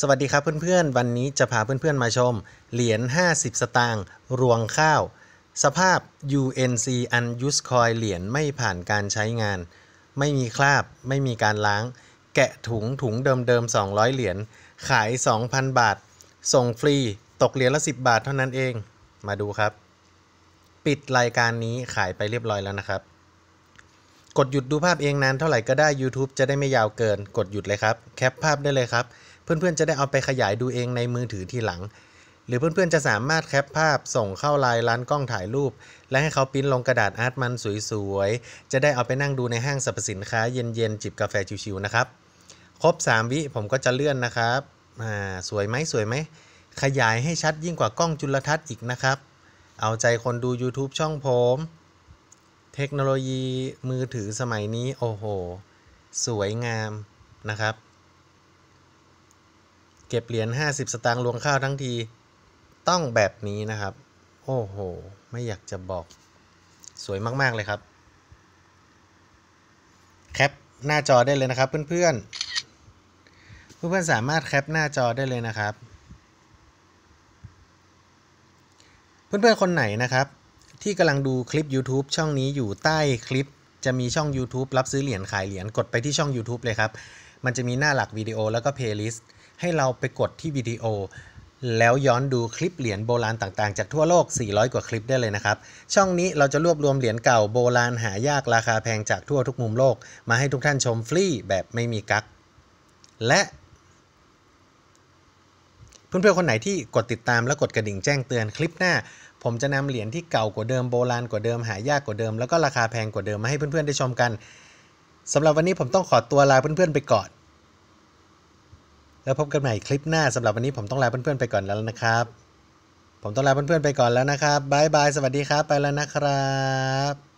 สวัสดีครับเพื่อนๆ วันนี้จะพาเพื่อนๆมาชม เหรียญ50 สตางค์รวงข้าว สภาพ UNC unused coin เหรียญไม่ผ่านการใช้งาน ไม่มีคราบไม่มีการล้าง แกะถุงถุงเดิมๆ 200 เหรียญขาย 2,000 บาท ส่งฟรีตกเหรียญละ 10 บาทเท่านั้นเองมาดูครับ ปิดรายการนี้ขายไปเรียบร้อยแล้วนะครับ กดหยุดดูภาพเองนานเท่าไหร่ก็ได้ YouTube จะได้ไม่ยาวเกินกดหยุดเลยครับ แคปภาพได้เลยครับเพื่อน ๆ จะได้ เอาไปขยายดูเองในมือถือทีหลัง หรือเพื่อนๆ จะสามารถ แคป ภาพส่งเข้าไลน์ร้าน กล้องถ่ายรูป และให้เขาพิมพ์ลงกระดาษอาร์ตมันสวย ๆ จะได้เอาไปนั่งดูในห้างสรรพสินค้าเย็นๆ จิบ กาแฟชิวๆ นะครับ ครบ 3 วิผมก็จะเลื่อนนะครับ อ่าสวยไหมสวยไหม ขยายให้ชัดยิ่งกว่ากล้องจุลทรรศน์อีกนะครับ เอาใจคนดู YouTube ช่องผม เทคโนโลยี มือถือสมัยนี้โอ้โหสวยงามนะครับเก็บเหรียญ50 สตางค์รวงข้าวทั้งที ต้องแบบนี้นะครับ โอ้โห ไม่อยากจะบอก สวยมาก ๆ เลยครับ แคปหน้าจอได้เลยนะครับเพื่อนๆเพื่อน ๆ สามารถแคปหน้าจอได้เลยนะครับ เพื่อน ๆ คนไหนนะครับ ที่กำลังดูคลิป YouTube ช่องนี้อยู่ใต้คลิปจะมีช่อง YouTube รับซื้อเหรียญขายเหรียญกดไปที่ช่อง YouTube เลยครับมันจะมีหน้าหลักวิดีโอแล้วก็เพลย์ลิสต์ให้เราไปกดที่วิดีโอ แล้วย้อนดูคลิปเหรียญโบราณต่างๆจากทั่วโลก 400 กว่าคลิปได้เลยนะครับ ช่องนี้เราจะรวบรวมเหรียญเก่าโบราณหายากราคาแพงจากทั่วทุกมุมโลกมาให้ทุกท่านชมฟรีแบบไม่มีกั๊กและ เพื่อนๆ คนไหนที่กดติดตามและกดกระดิ่งแจ้งเตือนคลิปหน้า ผมจะนำเหรียญที่เก่ากว่าเดิมโบราณกว่าเดิมหายากกว่าเดิมแล้วก็ราคาแพงกว่าเดิมมาให้เพื่อนๆได้ชมกันสำหรับวันนี้ผมต้องขอตัวลาเพื่อนๆไปก่อน แล้วพบกันใหม่คลิปหน้าสำหรับวันนี้ผมต้องลาเพื่อนๆไปก่อนแล้วนะครับ ผมต้องลาเพื่อนๆไปก่อนแล้วนะครับบายบายสวัสดีครับ ไปแล้วนะครับ